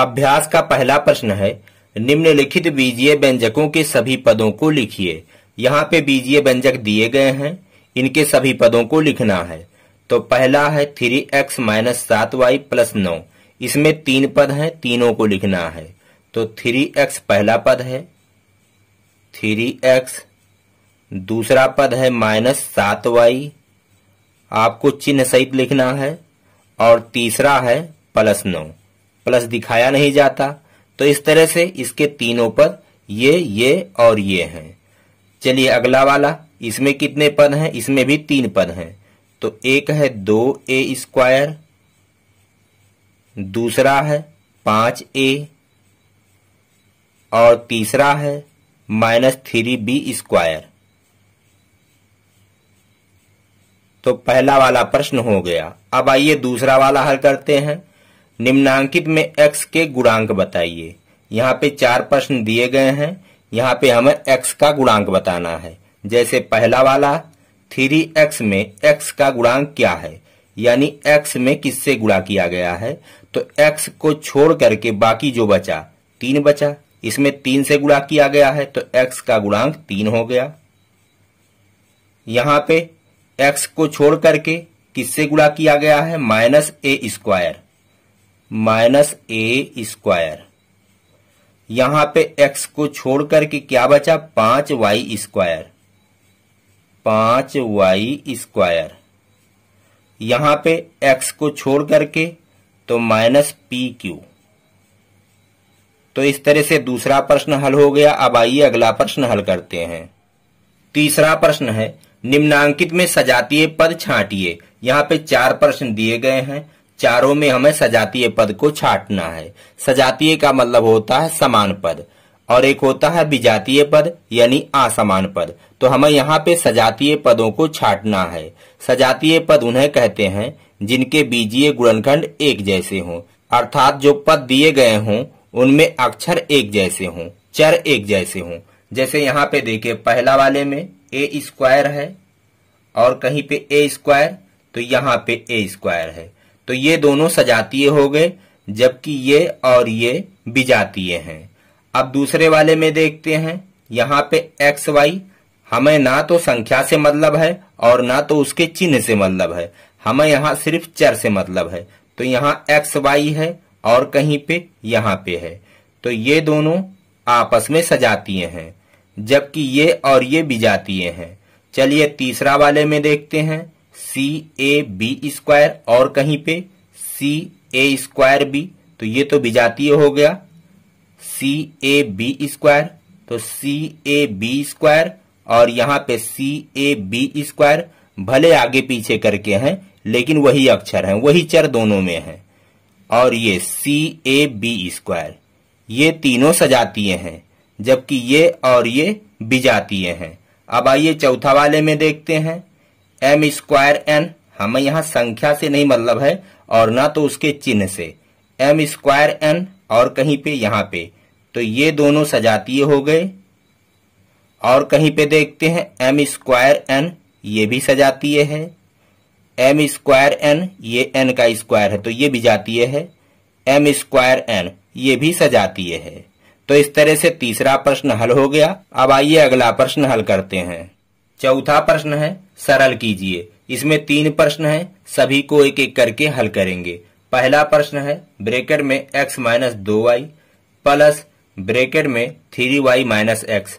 अभ्यास का पहला प्रश्न है निम्नलिखित बीजीय व्यंजकों के सभी पदों को लिखिए यहाँ पे बीजीय व्यंजक दिए गए हैं इनके सभी पदों को लिखना है तो पहला है थ्री एक्स माइनस सात वाई प्लस नौ इसमें तीन पद हैं तीनों को लिखना है तो थ्री एक्स पहला पद है थ्री एक्स दूसरा पद है माइनस सात वाई आपको चिन्ह सहित लिखना है और तीसरा है प्लस नौ प्लस दिखाया नहीं जाता तो इस तरह से इसके तीनों पद ये ये और ये हैं चलिए अगला वाला इसमें कितने पद हैं इसमें भी तीन पद हैं तो एक है दो ए स्क्वायर दूसरा है पांच ए और तीसरा है माइनस थ्री बी स्क्वायर तो पहला वाला प्रश्न हो गया अब आइए दूसरा वाला हल करते हैं निम्नांकित में x के गुणांक बताइए यहाँ पे चार प्रश्न दिए गए हैं यहाँ पे हमें x का गुणांक बताना है जैसे पहला वाला थ्री एक्स में x का गुणांक क्या है यानी x में किससे गुणा किया गया है तो x को छोड़ करके बाकी जो बचा तीन बचा इसमें तीन से गुणा किया गया है तो x का गुणांक तीन हो गया यहाँ पे x को छोड़ करके किससे गुणा किया गया है minus A square minus A square यहां पे एक्स को छोड़ करके क्या बचा पांच वाई स्क्वायर पांच वाई स्क्वायर यहां पे एक्स को छोड़ करके तो माइनस पी क्यू तो इस तरह से दूसरा प्रश्न हल हो गया अब आइए अगला प्रश्न हल करते हैं तीसरा प्रश्न है निम्नांकित में सजातीय पद छांटिए यहां पे चार प्रश्न दिए गए हैं चारों में हमें सजातीय पद को छाटना है सजातीय का मतलब होता है समान पद और एक होता है विजातीय पद यानी असमान पद तो हमें यहाँ पे सजातीय पदों को छाटना है सजातीय पद उन्हें कहते हैं जिनके बीजीय गुणनखंड एक जैसे हों अर्थात जो पद दिए गए हों उनमें अक्षर एक जैसे हों चर एक जैसे हों जैसे यहाँ पे देखे पहला वाले में ए स्क्वायर है और कहीं पे ए स्क्वायर तो यहाँ पे ए स्क्वायर है तो ये दोनों सजातीय हो गए जबकि ये और ये विजातीय हैं अब दूसरे वाले में देखते हैं यहाँ पे एक्स वाई हमें ना तो संख्या से मतलब है और ना तो उसके चिन्ह से मतलब है हमें यहाँ सिर्फ चर से मतलब है तो यहाँ एक्स वाई है और कहीं पे यहाँ पे है तो ये दोनों आपस में सजातीय हैं जबकि ये और ये विजातीय हैं चलिए तीसरा वाले में देखते हैं सी ए बी स्क्वायर और कहीं पे सी ए स्क्वायर बी तो ये तो विजातीय हो गया सी ए बी स्क्वायर तो सी ए बी स्क्वायर और यहाँ पे सी ए बी स्क्वायर भले आगे पीछे करके हैं लेकिन वही अक्षर हैं वही चर दोनों में हैं और ये सी ए बी स्क्वायर ये तीनों सजातीय हैं जबकि ये और ये विजातीय हैं अब आइए चौथा वाले में देखते हैं एम स्क्वायर एन हमें यहाँ संख्या से नहीं मतलब है और ना तो उसके चिन्ह से एम स्क्वायर एन और कहीं पे यहाँ पे तो ये दोनों सजातीय हो गए और कहीं पे देखते हैं एम स्क्वायर एन ये भी सजातीय है एम स्क्वायर एन ये एन का स्क्वायर है तो ये भी जातीय है एम स्क्वायर एन ये भी सजातीय है तो इस तरह से तीसरा प्रश्न हल हो गया अब आइए अगला प्रश्न हल करते हैं चौथा प्रश्न है सरल कीजिए इसमें तीन प्रश्न हैं सभी को एक एक करके हल करेंगे पहला प्रश्न है ब्रेकेट में x माइनस दो वाई प्लस ब्रेकेट में three Y minus X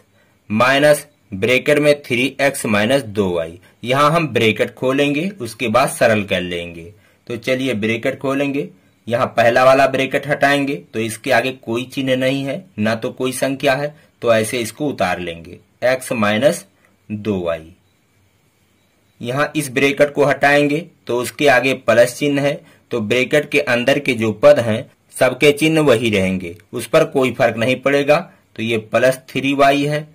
minus bracket में थ्री एक्स माइनस दो वाई यहाँ हम ब्रेकेट खोलेंगे उसके बाद सरल कर लेंगे तो चलिए ब्रेकेट खोलेंगे यहाँ पहला वाला ब्रेकेट हटाएंगे तो इसके आगे कोई चिन्ह नहीं है ना तो कोई संख्या है तो ऐसे इसको उतार लेंगे एक्स माइनस दो वाई यहां इस ब्रेकेट को हटाएंगे तो उसके आगे प्लस चिन्ह है तो ब्रेकेट के अंदर के जो पद हैं सबके चिन्ह वही रहेंगे उस पर कोई फर्क नहीं पड़ेगा तो ये प्लस थ्री वाई है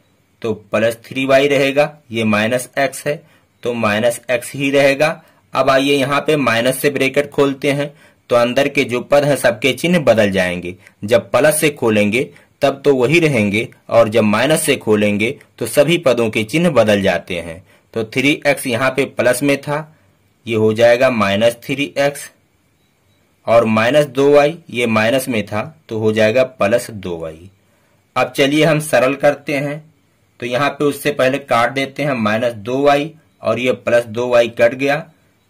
तो प्लस थ्री वाई रहेगा ये माइनस एक्स है तो माइनस एक्स ही रहेगा अब आइए यहाँ पे माइनस से ब्रेकेट खोलते हैं तो अंदर के जो पद हैं सबके चिन्ह बदल जाएंगे जब प्लस से खोलेंगे तब तो वही रहेंगे और जब माइनस से खोलेंगे तो सभी पदों के चिन्ह बदल जाते हैं तो थ्री एक्स यहाँ पे प्लस में था ये हो जाएगा माइनस थ्री एक्स और माइनस दो वाई ये माइनस में था तो हो जाएगा प्लस दो वाई अब चलिए हम सरल करते हैं तो यहाँ पे उससे पहले काट देते हैं माइनस दो वाई और ये प्लस दो वाई कट गया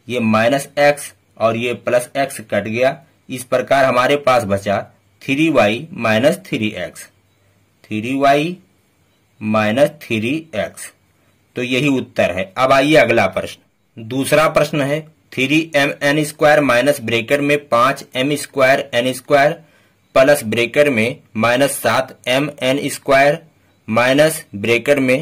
ये माइनस एक्स और ये प्लस एक्स कट गया इस प्रकार हमारे पास बचा three Y minus three X three Y minus three X तो यही उत्तर है अब आइए अगला प्रश्न दूसरा प्रश्न है three M N square minus bracket में पांच M square N square plus bracket में माइनस सात M N square minus bracket में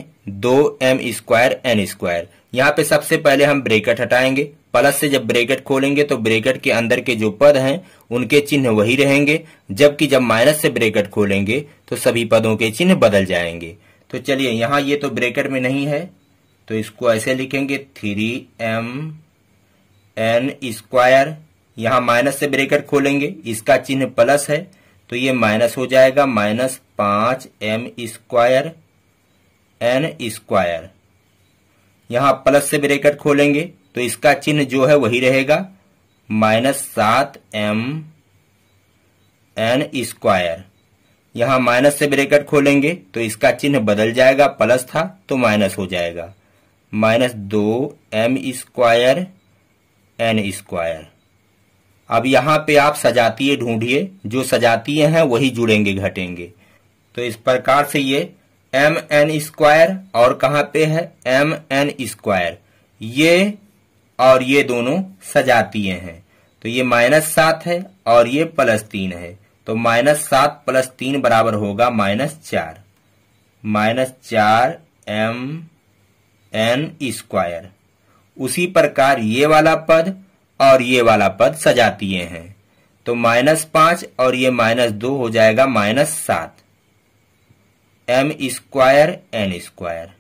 दो एम स्क्वायर एन स्क्वायर यहाँ पे सबसे पहले हम ब्रेकर हटाएंगे प्लस से जब ब्रेकेट खोलेंगे तो ब्रेकेट के अंदर के जो पद हैं उनके चिन्ह वही रहेंगे जबकि जब माइनस से ब्रेकेट खोलेंगे तो सभी पदों के चिन्ह बदल जाएंगे तो चलिए यहां ये तो ब्रेकेट में नहीं है तो इसको ऐसे लिखेंगे थ्री एम एन स्क्वायर यहां माइनस से ब्रेकेट खोलेंगे इसका चिन्ह प्लस है तो ये माइनस हो जाएगा माइनस पांच एम स्क्वायर एन स्क्वायर यहां प्लस से ब्रेकेट खोलेंगे तो इसका चिन्ह जो है वही रहेगा माइनस सात एम एन स्क्वायर यहां माइनस से ब्रेकेट खोलेंगे तो इसका चिन्ह बदल जाएगा प्लस था तो माइनस हो जाएगा माइनस दो एम स्क्वायर एन स्क्वायर अब यहां पे आप सजातीय ढूंढिए जो सजातीय हैं वही जुड़ेंगे घटेंगे तो इस प्रकार से ये एम एन स्क्वायर और कहां पे है एम एन स्क्वायर ये और ये दोनों सजातीय हैं तो ये माइनस सात है और ये प्लस तीन है तो माइनस सात प्लस तीन बराबर होगा माइनस चार माइनस चार एम एन स्क्वायर उसी प्रकार ये वाला पद और ये वाला पद सजातीय हैं तो माइनस पांच और ये माइनस दो हो जाएगा माइनस सात एम स्क्वायर एन स्क्वायर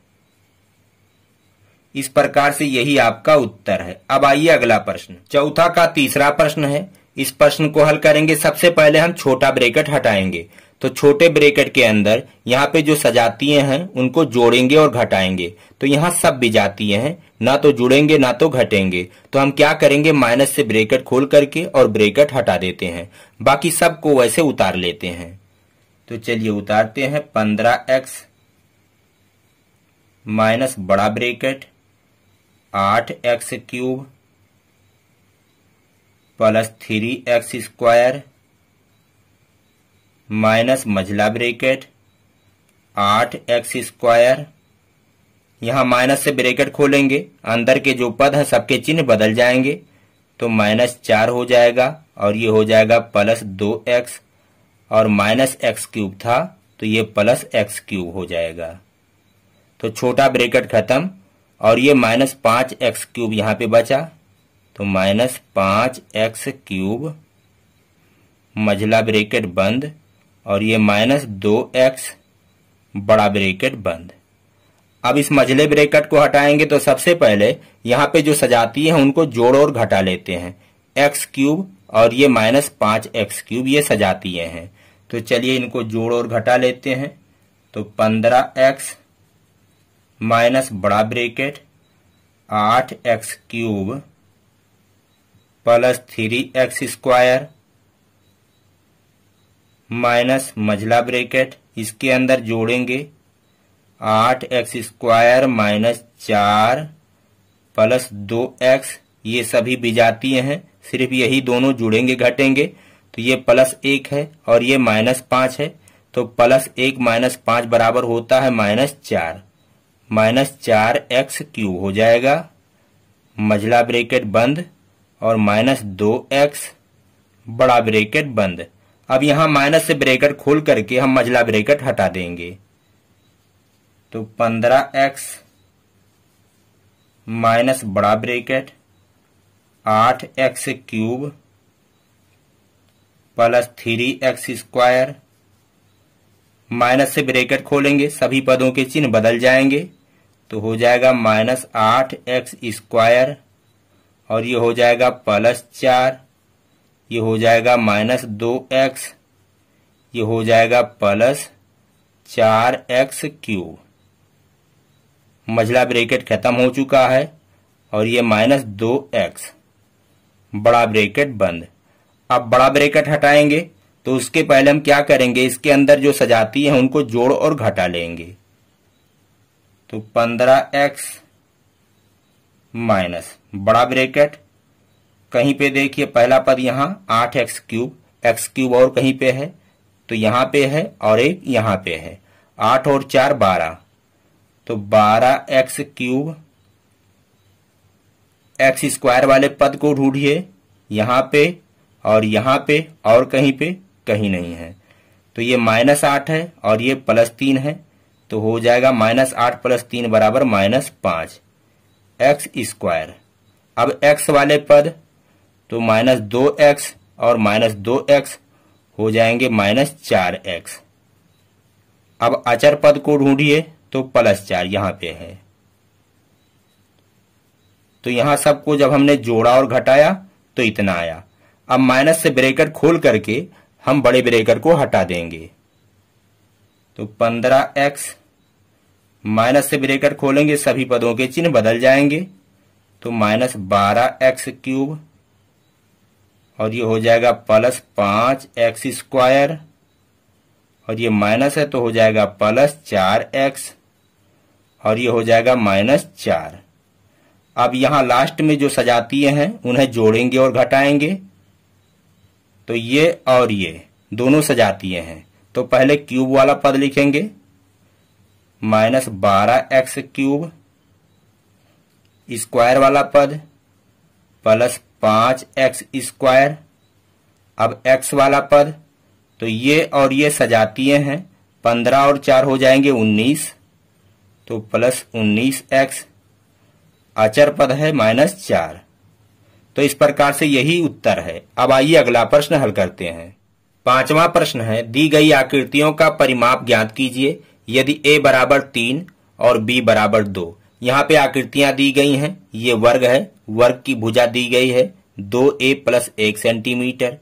इस प्रकार से यही आपका उत्तर है अब आइए अगला प्रश्न चौथा का तीसरा प्रश्न है इस प्रश्न को हल करेंगे सबसे पहले हम छोटा ब्रेकेट हटाएंगे तो छोटे ब्रेकेट के अंदर यहाँ पे जो सजातीय हैं उनको जोड़ेंगे और घटाएंगे तो यहाँ सब बिजातीय हैं ना तो जुड़ेंगे ना तो घटेंगे तो हम क्या करेंगे माइनस से ब्रेकेट खोल करके और ब्रेकेट हटा देते हैं बाकी सबको वैसे उतार लेते हैं तो चलिए उतारते हैं पंद्रह एक्स माइनस बड़ा ब्रेकेट आठ X cube plus three X square minus मझला ब्रेकेट आठ एक्स स्क्वायर यहां माइनस से ब्रेकेट खोलेंगे अंदर के जो पद है सबके चिन्ह बदल जाएंगे तो माइनस चार हो जाएगा और ये हो जाएगा प्लस दो एक्स और माइनस एक्स क्यूब था तो ये प्लस एक्स क्यूब हो जाएगा तो छोटा ब्रेकेट खत्म और ये माइनस पांच एक्स क्यूब यहां पे बचा तो माइनस पांच एक्स क्यूब मझला ब्रेकेट बंद और ये माइनस दो एक्स बड़ा ब्रेकेट बंद अब इस मझले ब्रेकेट को हटाएंगे तो सबसे पहले यहां पे जो सजाती है उनको जोड़ और घटा लेते हैं एक्स क्यूब और ये माइनस पांच एक्स क्यूब ये सजाती हैं तो चलिए इनको जोड़ और घटा लेते हैं तो पंद्रह एक्स माइनस बड़ा ब्रेकेट आठ X cube plus three X square minus मझला ब्रेकेट इसके अंदर जोड़ेंगे आठ एक्स स्क्वायर माइनस चार प्लस दो एक्स ये सभी बिजातीय हैं सिर्फ यही दोनों जुड़ेंगे घटेंगे तो ये प्लस एक है और ये माइनस पांच है तो प्लस एक माइनस पांच बराबर होता है माइनस चार माइनस चार एक्स क्यूब हो जाएगा मझला ब्रेकेट बंद और माइनस दो एक्स बड़ा ब्रेकेट बंद अब यहां माइनस से ब्रेकेट खोल करके हम मझला ब्रेकेट हटा देंगे तो पंद्रह एक्स माइनस बड़ा ब्रेकेट आठ X cube plus three X square minus से ब्रेकेट खोलेंगे सभी पदों के चिन्ह बदल जाएंगे तो हो जाएगा माइनस आठ एक्स स्क्वायर और ये हो जाएगा प्लस चार ये हो जाएगा माइनस दो एक्स ये हो जाएगा प्लस चार एक्स क्यू मझला ब्रेकेट खत्म हो चुका है और ये माइनस दो एक्स बड़ा ब्रेकेट बंद अब बड़ा ब्रेकेट हटाएंगे तो उसके पहले हम क्या करेंगे इसके अंदर जो सजाती है उनको जोड़ और घटा लेंगे तो पंद्रह एक्स माइनस बड़ा ब्रैकेट कहीं पे देखिए पहला पद यहां आठ एक्स क्यूब एक्स क्यूब और कहीं पे है तो यहां पे है और एक यहां पे है आठ और चार बारह तो बारह एक्स क्यूब एक्स स्क्वायर वाले पद को ढूंढिए यहां पे और यहां पे और कहीं पे कहीं नहीं है तो ये माइनस आठ है और ये प्लस तीन है तो हो जाएगा माइनस आठ प्लस तीन बराबर माइनस पांच एक्स स्क्वायर अब एक्स वाले पद तो माइनस दो एक्स और माइनस दो एक्स हो जाएंगे माइनस चार एक्स अब अचर पद को ढूंढिए तो प्लस चार यहां पे है तो यहां सबको जब हमने जोड़ा और घटाया तो इतना आया अब माइनस से ब्रेकेट खोल करके हम बड़े ब्रेकर को हटा देंगे तो पंद्रह एक्स माइनस से ब्रेकर खोलेंगे सभी पदों के चिन्ह बदल जाएंगे तो माइनस बारह एक्स क्यूब और ये हो जाएगा प्लस पांच एक्स स्क्वायर और ये माइनस है तो हो जाएगा प्लस चार एक्स और ये हो जाएगा माइनस चार अब यहां लास्ट में जो सजातीय हैं उन्हें जोड़ेंगे और घटाएंगे तो ये और ये दोनों सजातीय हैं तो पहले क्यूब वाला पद लिखेंगे माइनस बारह एक्स क्यूब स्क्वायर वाला पद प्लस पांच एक्स स्क्वायर अब एक्स वाला पद तो ये और ये सजातीय हैं पंद्रह और चार हो जाएंगे उन्नीस तो प्लस उन्नीस एक्स अचर पद है माइनस चार तो इस प्रकार से यही उत्तर है अब आइए अगला प्रश्न हल करते हैं पांचवा प्रश्न है दी गई आकृतियों का परिमाप ज्ञात कीजिए यदि ए बराबर तीन और बी बराबर दो यहाँ पे आकृतियां दी गई हैं ये वर्ग है वर्ग की भुजा दी गई है दो ए प्लस एक सेंटीमीटर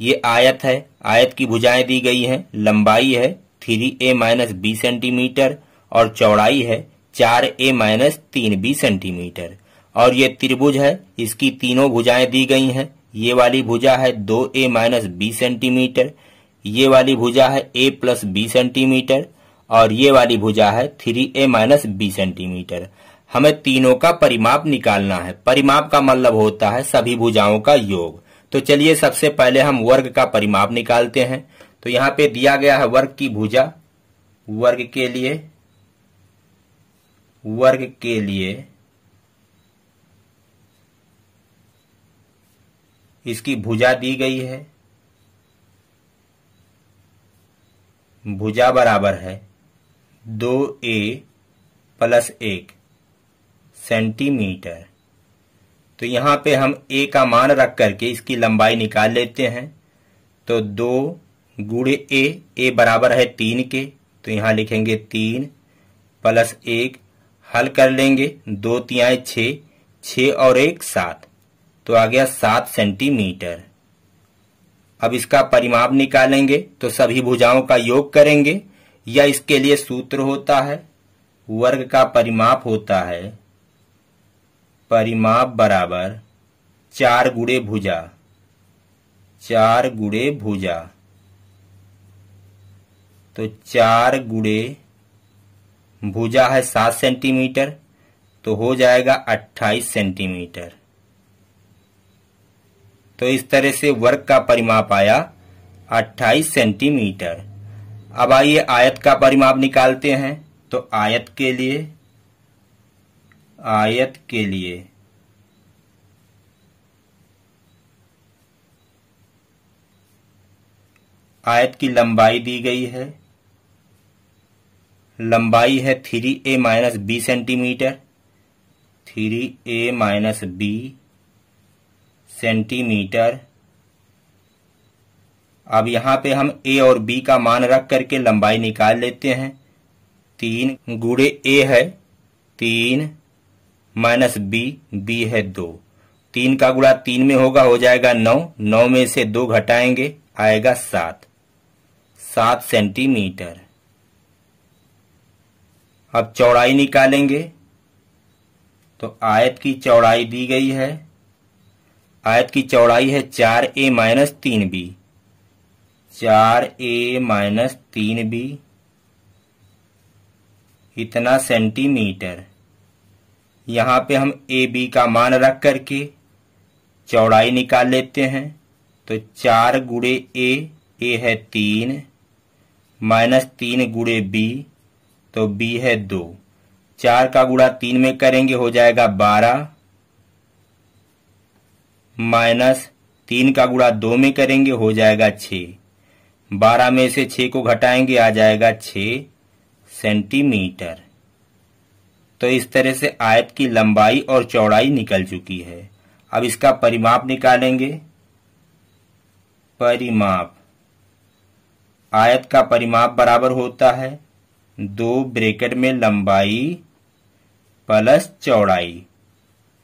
ये आयत है आयत की भुजाएं दी गई हैं लंबाई है three A minus B centimetre और चौड़ाई है चार ए माइनस तीन बी सेंटीमीटर और ये त्रिभुज है इसकी तीनों भुजाएं दी गई हैं ये वाली भुजा है दो ए माइनस बी सेंटीमीटर ये वाली भुजा है ए प्लस बी सेंटीमीटर और ये वाली भुजा है three A minus B centimetre हमें तीनों का परिमाप निकालना है परिमाप का मतलब होता है सभी भुजाओं का योग तो चलिए सबसे पहले हम वर्ग का परिमाप निकालते हैं तो यहाँ पे दिया गया है वर्ग की भुजा वर्ग के लिए वर्ग के लिए इसकी भुजा दी गई है भुजा बराबर है दो ए प्लस एक सेंटीमीटर तो यहां पे हम ए का मान रख करके इसकी लंबाई निकाल लेते हैं तो दो गुड़े ए ए बराबर है तीन के तो यहां लिखेंगे तीन प्लस एक हल कर लेंगे दो तिहाई छ और एक सात तो आ गया सात सेंटीमीटर अब इसका परिमाप निकालेंगे तो सभी भुजाओं का योग करेंगे या इसके लिए सूत्र होता है वर्ग का परिमाप होता है परिमाप बराबर चार गुड़े भुजा चार गुड़े भुजा तो चार गुड़े भुजा है सात सेंटीमीटर तो हो जाएगा अट्ठाईस सेंटीमीटर तो इस तरह से वर्ग का परिमाप आया 28 सेंटीमीटर अब आइए आयत का परिमाप निकालते हैं तो आयत के लिए आयत के लिए आयत की लंबाई दी गई है लंबाई है three A minus B centimetre three A minus B centimetre अब यहां पे हम ए और बी का मान रख करके लंबाई निकाल लेते हैं तीन गुड़े ए है तीन माइनस बी बी है दो तीन का गुड़ा तीन में होगा हो जाएगा नौ नौ में से दो घटाएंगे आएगा सात सात सेंटीमीटर अब चौड़ाई निकालेंगे तो आयत की चौड़ाई दी गई है आयत की चौड़ाई है चार ए माइनस तीन बी चार ए माइनस तीन बी इतना सेंटीमीटर यहां पे हम ए बी का मान रख करके चौड़ाई निकाल लेते हैं तो चार गुड़े ए ए है तीन माइनस तीन गुड़े बी तो बी है दो चार का गुड़ा तीन में करेंगे हो जाएगा बारह माइनस तीन का गुणा दो में करेंगे हो जाएगा छ बारह में से छ को घटाएंगे आ जाएगा छ सेंटीमीटर तो इस तरह से आयत की लंबाई और चौड़ाई निकल चुकी है अब इसका परिमाप निकालेंगे परिमाप आयत का परिमाप बराबर होता है दो ब्रेकेट में लंबाई प्लस चौड़ाई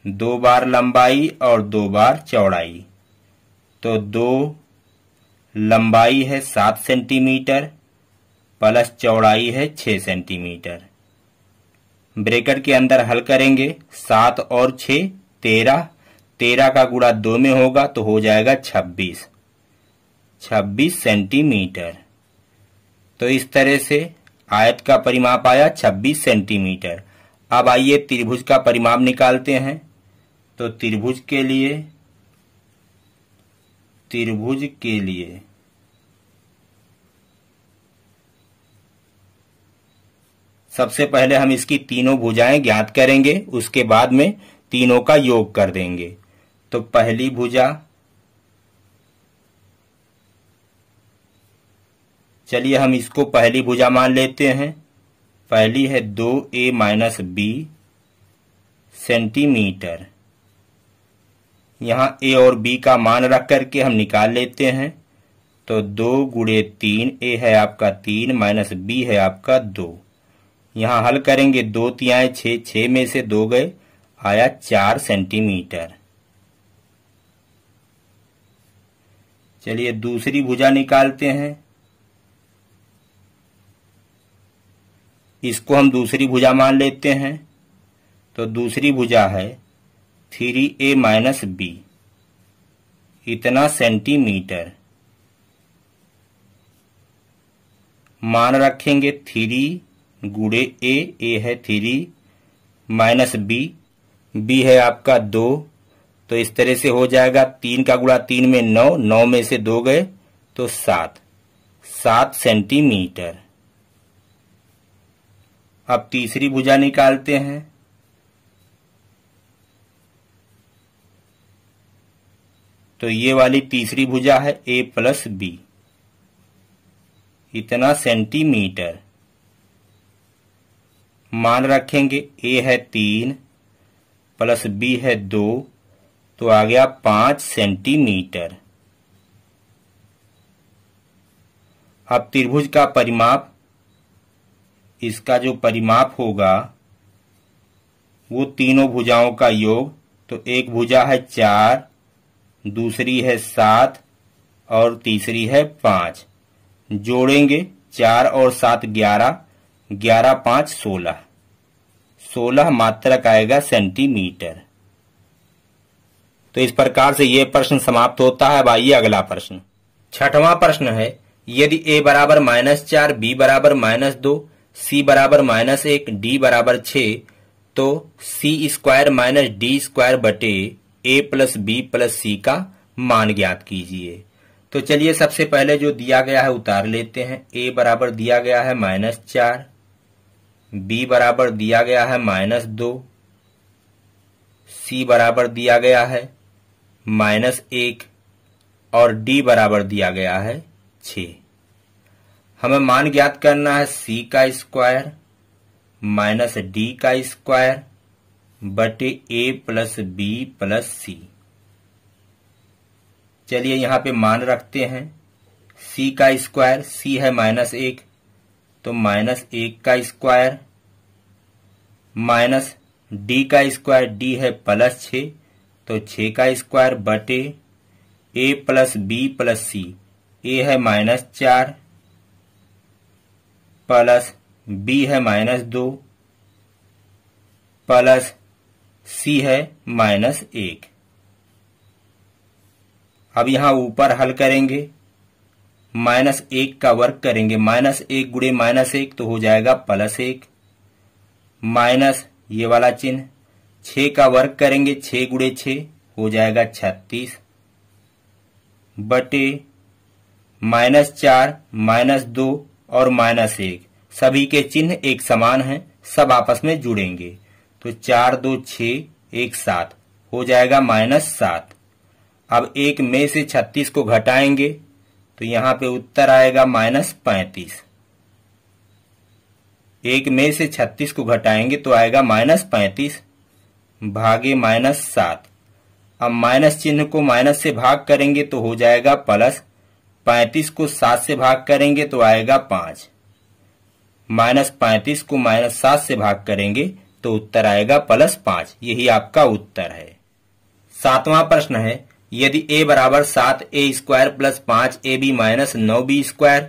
दो बार लंबाई और दो बार चौड़ाई तो दो लंबाई है सात सेंटीमीटर प्लस चौड़ाई है छ सेंटीमीटर ब्रेकेट के अंदर हल करेंगे सात और छ तेरह तेरह का गुड़ा दो में होगा तो हो जाएगा छब्बीस छब्बीस सेंटीमीटर तो इस तरह से आयत का परिमाप आया छब्बीस सेंटीमीटर अब आइए त्रिभुज का परिमाप निकालते हैं तो त्रिभुज के लिए त्रिभुज के लिए सबसे पहले हम इसकी तीनों भुजाएं ज्ञात करेंगे उसके बाद में तीनों का योग कर देंगे तो पहली भुजा चलिए हम इसको पहली भुजा मान लेते हैं पहली है दो ए माइनस बी सेंटीमीटर यहाँ ए और बी का मान रख करके हम निकाल लेते हैं तो दो गुड़े तीन ए है आपका तीन माइनस बी है आपका दो यहाँ हल करेंगे दो तियाए छ छ में से दो गए आया चार सेंटीमीटर चलिए दूसरी भुजा निकालते हैं इसको हम दूसरी भुजा मान लेते हैं तो दूसरी भुजा है थ्री ए माइनस बी इतना सेंटीमीटर मान रखेंगे थ्री गुड़े ए ए है थ्री माइनस बी बी है आपका दो तो इस तरह से हो जाएगा तीन का गुड़ा तीन में नौ नौ में से दो गए तो सात सात सेंटीमीटर अब तीसरी भुजा निकालते हैं तो ये वाली तीसरी भुजा है ए प्लस बी इतना सेंटीमीटर मान रखेंगे ए है तीन प्लस बी है दो तो आ गया पांच सेंटीमीटर अब त्रिभुज का परिमाप इसका जो परिमाप होगा वो तीनों भुजाओं का योग तो एक भुजा है चार दूसरी है सात और तीसरी है पांच जोड़ेंगे चार और सात ग्यारह ग्यारह पांच सोलह सोलह मात्रक आएगा सेंटीमीटर तो इस प्रकार से यह प्रश्न समाप्त होता है अब आइए अगला प्रश्न छठवां प्रश्न है यदि ए बराबर माइनस चार बी बराबर माइनस दो सी बराबर माइनस एक डी बराबर छ तो C square minus D square बटे A plus B plus C का मान ज्ञात कीजिए तो चलिए सबसे पहले जो दिया गया है उतार लेते हैं ए बराबर दिया गया है माइनस चार बी बराबर दिया गया है माइनस दो सी बराबर दिया गया है माइनस एक और डी बराबर दिया गया है छ हमें मान ज्ञात करना है सी का स्क्वायर माइनस डी का स्क्वायर बटे A plus B plus C चलिए यहां पे मान रखते हैं सी का स्क्वायर सी है माइनस एक तो माइनस एक का स्क्वायर माइनस डी का स्क्वायर डी है प्लस छ तो छ का स्क्वायर बटे A plus B plus C A है माइनस चार प्लस बी है माइनस दो प्लस सी है माइनस एक अब यहां ऊपर हल करेंगे माइनस एक का वर्क करेंगे माइनस एक गुड़े माइनस एक तो हो जाएगा प्लस एक माइनस ये वाला चिन्ह छ का वर्क करेंगे छ गुड़े छ हो जाएगा छत्तीस बटे माइनस चार माइनस दो और माइनस एक सभी के चिन्ह एक समान हैं सब आपस में जुड़ेंगे तो चार दो छ एक सात हो जाएगा माइनस सात अब एक में से छत्तीस को घटाएंगे तो यहां पे उत्तर आएगा माइनस पैंतीस एक में से छत्तीस को घटाएंगे तो आएगा माइनस पैंतीस भागे माइनस सात अब माइनस चिन्ह को माइनस से भाग करेंगे तो हो जाएगा प्लस पैंतीस को सात से भाग करेंगे तो आएगा पांच माइनस पैंतीस को माइनस सात से भाग करेंगे तो उत्तर आएगा प्लस पांच यही आपका उत्तर है सातवां प्रश्न है यदि ए बराबर सात ए स्क्वायर प्लस पांच ए बी माइनस नौ बी स्क्वायर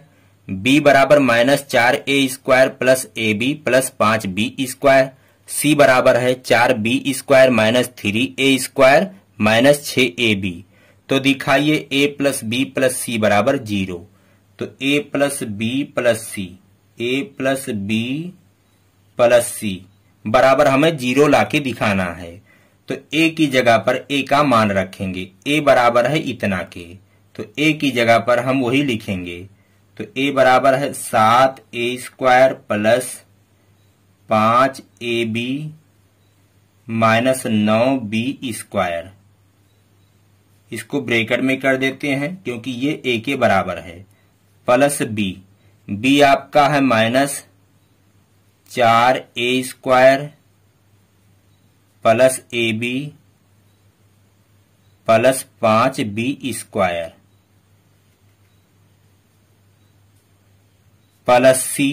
बी बराबर माइनस चार A square plus A B plus पांच बी स्क्वायर सी बराबर है चार B square minus three A square minus छ ए बी तो दिखाइए A plus B plus C बराबर जीरो तो A plus B plus C A plus B plus C बराबर हमें जीरो लाके दिखाना है तो ए की जगह पर ए का मान रखेंगे ए बराबर है इतना के तो ए की जगह पर हम वही लिखेंगे तो ए बराबर है सात ए स्क्वायर प्लस पांच ए बी माइनस नौ बी स्क्वायर इसको ब्रेकेट में कर देते हैं क्योंकि ये ए के बराबर है प्लस बी बी आपका है माइनस चार A square plus A B plus पांच बी स्क्वायर प्लस सी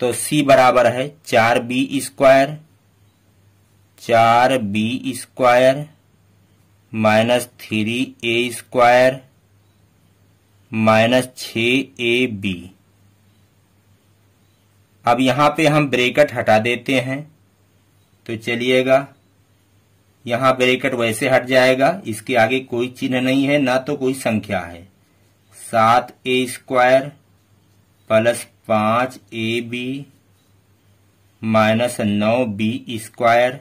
तो सी बराबर है चार बी स्क्वायर चार B square minus three A square minus छ ए बी अब यहां पे हम ब्रेकेट हटा देते हैं तो चलिएगा यहाँ ब्रेकेट वैसे हट जाएगा इसके आगे कोई चिन्ह नहीं है ना तो कोई संख्या है सात ए स्क्वायर प्लस पांच ए बी माइनस नौ बी स्क्वायर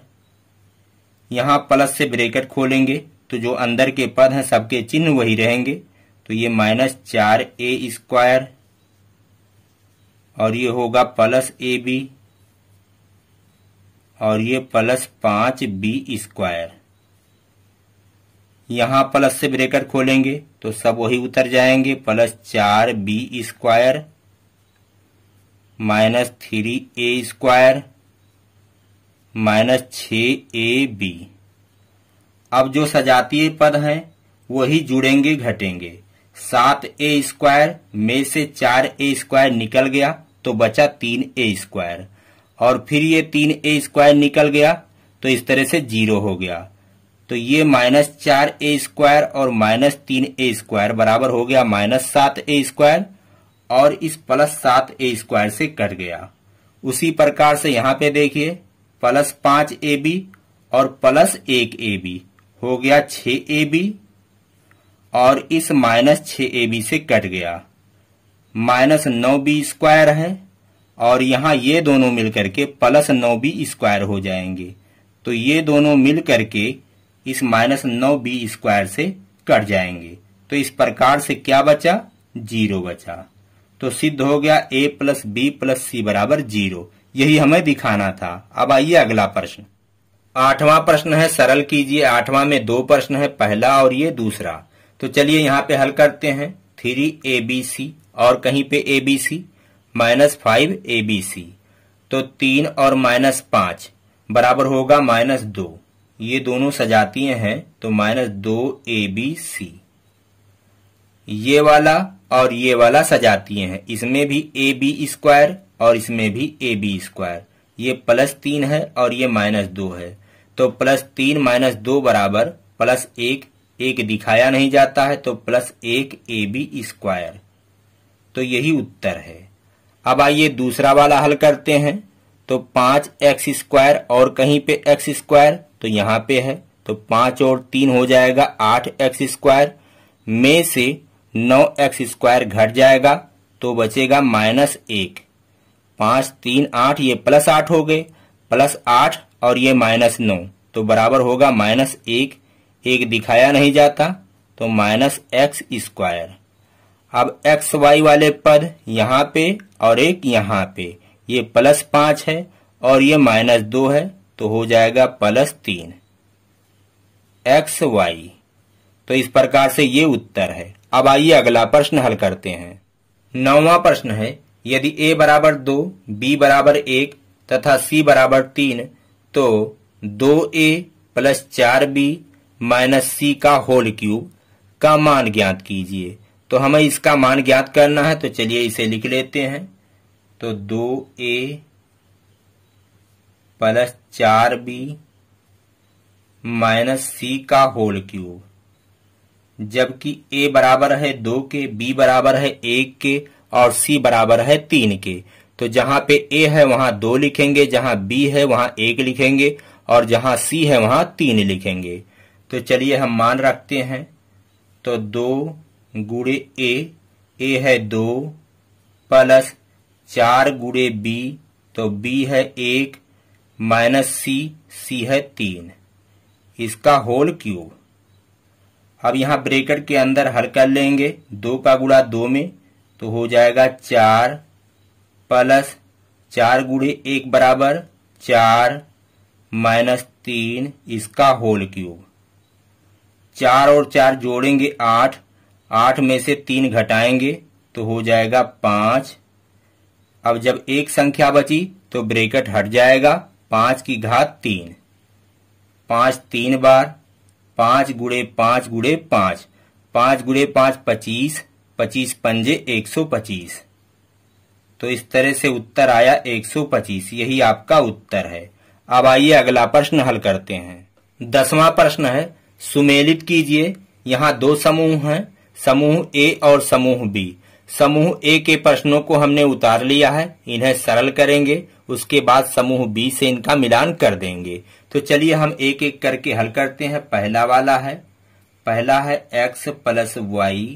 यहाँ प्लस से ब्रेकेट खोलेंगे तो जो अंदर के पद हैं सबके चिन्ह वही रहेंगे तो ये माइनस चार ए स्क्वायर और ये होगा प्लस ए बी और ये प्लस पांच बी स्क्वायर यहां प्लस से ब्रेकर खोलेंगे तो सब वही उतर जाएंगे प्लस चार B square minus three A square minus छ ए बी अब जो सजातीय पद हैं वही जुड़ेंगे घटेंगे सात ए स्क्वायर में से चार ए स्क्वायर निकल गया तो बचा तीन ए स्क्वायर और फिर ये तीन ए स्क्वायर निकल गया तो इस तरह से जीरो हो गया तो ये माइनस चार ए स्क्वायर और माइनस तीन ए स्क्वायर बराबर हो गया माइनस सात ए स्क्वायर और इस प्लस सात ए स्क्वायर से कट गया उसी प्रकार से यहां पे देखिए प्लस पांच ए बी और प्लस एक ए बी हो गया छ ए बी और इस माइनस छ ए बी से कट गया माइनस नौ बी स्क्वायर है और यहाँ ये दोनों मिलकर के प्लस नौ बी स्क्वायर हो जाएंगे तो ये दोनों मिलकर के इस माइनस नौ बी स्क्वायर से कट जाएंगे तो इस प्रकार से क्या बचा जीरो बचा तो सिद्ध हो गया A plus B plus C बराबर जीरो यही हमें दिखाना था अब आइए अगला प्रश्न आठवां प्रश्न है सरल कीजिए आठवां में दो प्रश्न है पहला और ये दूसरा तो चलिए यहाँ पे हल करते हैं थ्री ए बी सी और कहीं पे A B C minus five A B C तो तीन और माइनस पांच बराबर होगा माइनस दो ये दोनों सजातीय हैं तो माइनस दो ए बी सी ये वाला और ये वाला सजातीय हैं इसमें भी ए बी स्क्वायर और इसमें भी ए बी स्क्वायर ये प्लस तीन है और ये माइनस दो है तो प्लस तीन माइनस दो बराबर प्लस एक एक दिखाया नहीं जाता है तो प्लस एक ए बी स्क्वायर तो यही उत्तर है अब आइए दूसरा वाला हल करते हैं तो पांच एक्स स्क्वायर और कहीं पे एक्स स्क्वायर तो यहाँ पे है तो पांच और तीन हो जाएगा आठ एक्स स्क्वायर में से नौ एक्स स्क्वायर घट जाएगा तो बचेगा माइनस एक पांच तीन आठ ये प्लस आठ हो गए प्लस आठ और ये माइनस नौ तो बराबर होगा माइनस एक एक दिखाया नहीं जाता तो माइनस एक्स स्क्वायर अब एक्स वाई वाले पद यहाँ पे और एक यहाँ पे ये प्लस पांच है और ये माइनस दो है तो हो जाएगा प्लस तीन एक्स वाई तो इस प्रकार से ये उत्तर है अब आइए अगला प्रश्न हल करते हैं नौवा प्रश्न है यदि ए बराबर दो बी बराबर एक तथा सी बराबर तीन तो दो ए प्लस चार बी माइनस सी का होल क्यूब का मान ज्ञात कीजिए तो हमें इसका मान ज्ञात करना है तो चलिए इसे लिख लेते हैं तो दो ए प्लस चार बी माइनस सी का होल क्यूब जबकि ए बराबर है दो के बी बराबर है एक के और सी बराबर है तीन के तो जहां पे ए है वहां दो लिखेंगे जहां बी है वहां एक लिखेंगे और जहां सी है वहां तीन लिखेंगे तो चलिए हम मान रखते हैं तो दो गुड़े ए ए है दो प्लस चार गुड़े बी तो बी है एक माइनस सी सी है तीन इसका होल क्यूब अब यहां ब्रेकेट के अंदर हल कर लेंगे दो का गुड़ा दो में तो हो जाएगा चार प्लस चार गुड़े एक बराबर चार माइनस तीन इसका होल क्यूब चार और चार जोड़ेंगे आठ आठ में से तीन घटाएंगे तो हो जाएगा पांच अब जब एक संख्या बची तो ब्रेकेट हट जाएगा पांच की घात तीन पांच तीन बार पांच गुड़े पांच गुड़े पांच पांच गुड़े पांच पच्चीस पच्चीस पंजे एक सौ पच्चीस तो इस तरह से उत्तर आया एक सौ पच्चीस यही आपका उत्तर है अब आइए अगला प्रश्न हल करते हैं दसवां प्रश्न है सुमेलित कीजिए यहाँ दो समूह हैं समूह ए और समूह बी समूह ए के प्रश्नों को हमने उतार लिया है इन्हें सरल करेंगे उसके बाद समूह बी से इनका मिलान कर देंगे तो चलिए हम एक एक करके हल करते हैं पहला वाला है पहला है एक्स प्लस वाई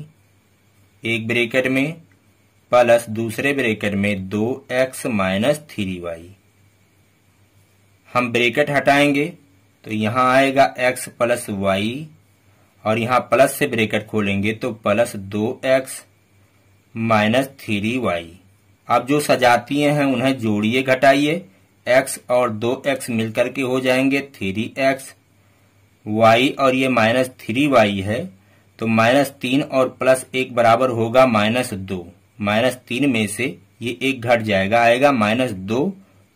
एक ब्रेकर में प्लस दूसरे ब्रेकर में दो एक्स माइनस थ्री वाई हम ब्रेकेट हटाएंगे तो यहां आएगा एक्स प्लस वाई और यहाँ प्लस से ब्रेकेट खोलेंगे तो प्लस दो एक्स माइनस थ्री वाई अब जो सजातीय हैं उन्हें जोड़िए घटाइए एक्स और दो एक्स मिलकर के हो जाएंगे थ्री एक्स वाई और ये माइनस थ्री वाई है तो माइनस तीन और प्लस एक बराबर होगा माइनस दो माइनस तीन में से ये एक घट जाएगा आएगा माइनस दो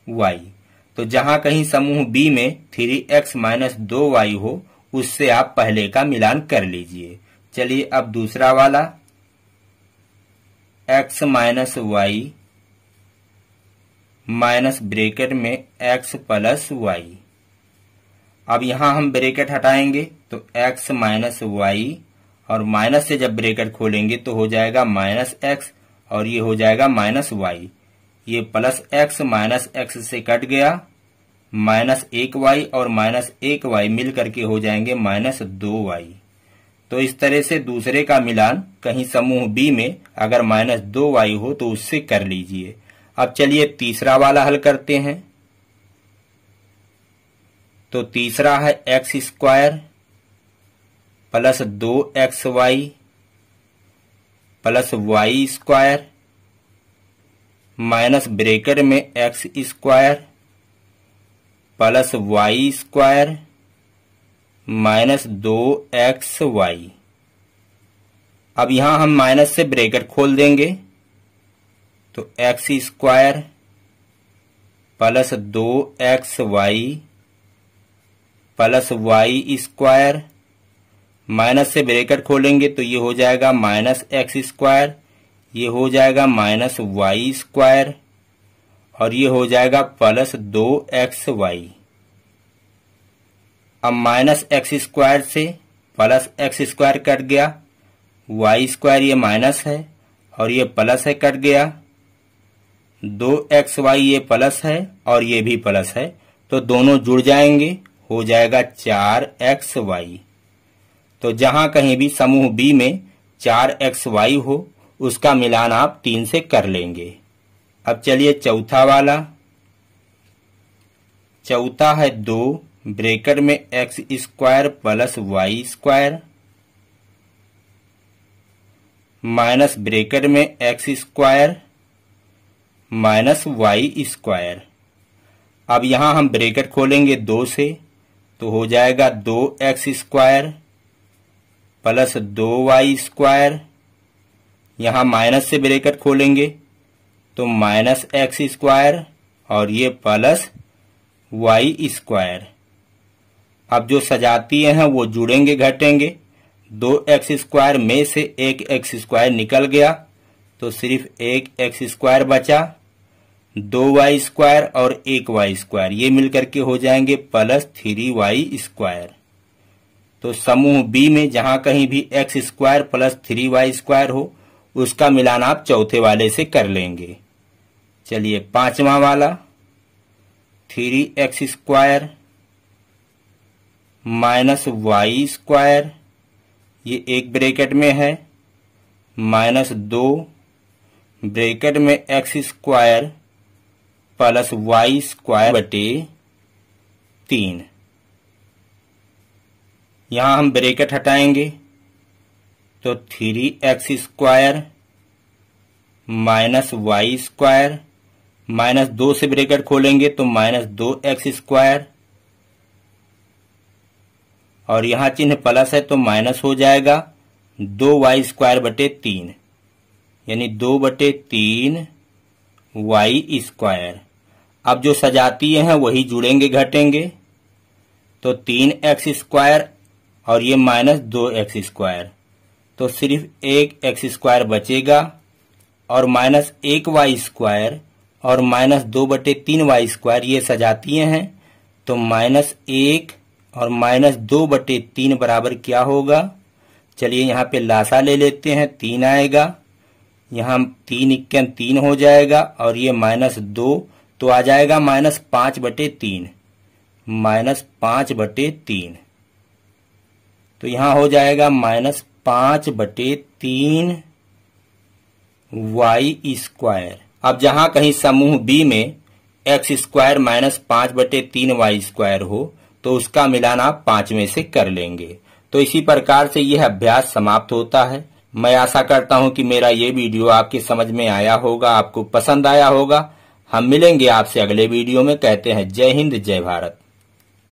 वाई तो जहां कहीं समूह बी में थ्री एक्स माइनस दो वाई हो उससे आप पहले का मिलान कर लीजिए चलिए अब दूसरा वाला x minus Y minus bracket में x प्लस वाई अब यहां हम ब्रेकेट हटाएंगे तो x माइनस वाई और माइनस से जब ब्रेकेट खोलेंगे तो हो जाएगा माइनस एक्स और ये हो जाएगा माइनस वाई ये प्लस एक्स माइनस एक्स से कट गया माइनस एक वाई और माइनस एक वाई मिल करके हो जाएंगे माइनस दो वाई तो इस तरह से दूसरे का मिलान कहीं समूह बी में अगर माइनस दो वाई हो तो उससे कर लीजिए अब चलिए तीसरा वाला हल करते हैं तो तीसरा है एक्स स्क्वायर प्लस दो X Y plus Y square minus bracket में X square plus Y square minus दो एक्स वाई अब यहां हम माइनस से ब्रेकेट खोल देंगे तो एक्स स्क्वायर प्लस दो X Y plus Y square minus से ब्रेकेट खोलेंगे तो ये हो जाएगा माइनस एक्स स्क्वायर ये हो जाएगा माइनस वाई स्क्वायर और ये हो जाएगा प्लस दो एक्स वाई अब माइनस एक्स स्क्वायर से प्लस एक्स स्क्वायर कट गया वाई स्क्वायर ये माइनस है और ये प्लस है कट गया दो एक्स वाई ये प्लस है और ये भी प्लस है तो दोनों जुड़ जाएंगे हो जाएगा चार एक्स वाई तो जहां कहीं भी समूह बी में चार एक्स वाई हो उसका मिलान आप तीन से कर लेंगे अब चलिए चौथा वाला चौथा है दो ब्रेकर में X square plus Y square minus bracket में X square minus Y square अब यहां हम ब्रेकेट खोलेंगे दो से तो हो जाएगा दो एक्स स्क्वायर प्लस दो वाई स्क्वायर यहां माइनस से ब्रेकेट खोलेंगे तो माइनस एक्स स्क्वायर और ये प्लस वाई स्क्वायर अब जो सजातीय हैं वो जुड़ेंगे घटेंगे दो एक्स स्क्वायर में से एक एक्स स्क्वायर निकल गया तो सिर्फ एक एक्स स्क्वायर बचा दो वाई स्क्वायर और एक वाई स्क्वायर ये मिलकर के हो जाएंगे प्लस थ्री वाई स्क्वायर तो समूह बी में जहां कहीं भी X square plus three Y square हो उसका मिलान आप चौथे वाले से कर लेंगे चलिए पांचवा वाला three X square minus Y square ये एक ब्रैकेट में है माइनस दो ब्रैकेट में X square plus Y square बटे तीन यहां हम ब्रैकेट हटाएंगे तो three X square minus Y square minus दो से ब्रेकेट खोलेंगे तो माइनस दो एक्स स्क्वायर और यहां चिन्ह प्लस है तो माइनस हो जाएगा दो वाई स्क्वायर बटे तीन यानी दो बटे तीन वाई स्क्वायर अब जो सजातीय हैं वही जुड़ेंगे घटेंगे तो तीन एक्स स्क्वायर और ये माइनस दो एक्स स्क्वायर तो सिर्फ एक एक्स स्क्वायर बचेगा और माइनस एक वाई स्क्वायर और माइनस दो बटे तीन वाई स्क्वायर ये सजातीय हैं तो माइनस एक और माइनस दो बटे तीन बराबर क्या होगा चलिए यहाँ पे लासा ले लेते हैं तीन आएगा यहाँ तीन इक्के तीन हो जाएगा और ये माइनस दो तो आ जाएगा माइनस पांच बटे तीन माइनस पांच बटे तीन तो यहाँ हो जाएगा माइनस पांच बटे तीन वाई स्क्वायर अब जहां कहीं समूह बी में एक्स स्क्वायर माइनस पांच बटे तीन वाई स्क्वायर हो तो उसका मिलान आप पांचवे से कर लेंगे तो इसी प्रकार से यह अभ्यास समाप्त होता है मैं आशा करता हूं कि मेरा ये वीडियो आपके समझ में आया होगा आपको पसंद आया होगा हम मिलेंगे आपसे अगले वीडियो में कहते हैं जय हिंद जय भारत